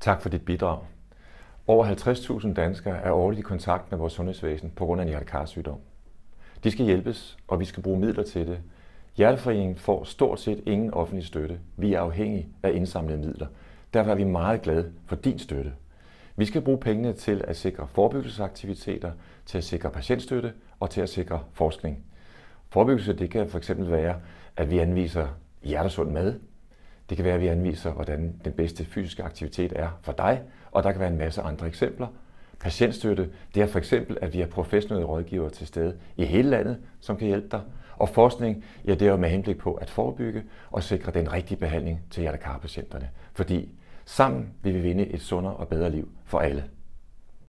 Tak for dit bidrag. Over 50.000 danskere er årligt i kontakt med vores sundhedsvæsen på grund af en hjertekarsygdom. De skal hjælpes, og vi skal bruge midler til det. Hjerteforeningen får stort set ingen offentlig støtte. Vi er afhængige af indsamlede midler. Derfor er vi meget glade for din støtte. Vi skal bruge pengene til at sikre forebyggelsesaktiviteter, til at sikre patientstøtte og til at sikre forskning. Forebyggelse det kan fx være, at vi anviser hjertesund mad, det kan være, at vi anviser, hvordan den bedste fysiske aktivitet er for dig, og der kan være en masse andre eksempler. Patientstøtte, det er for eksempel, at vi har professionelle rådgivere til stede i hele landet, som kan hjælpe dig. Og forskning, ja, det er jo med henblik på at forebygge og sikre den rigtige behandling til hjertekarpatienterne. Fordi sammen vil vi vinde et sundere og bedre liv for alle.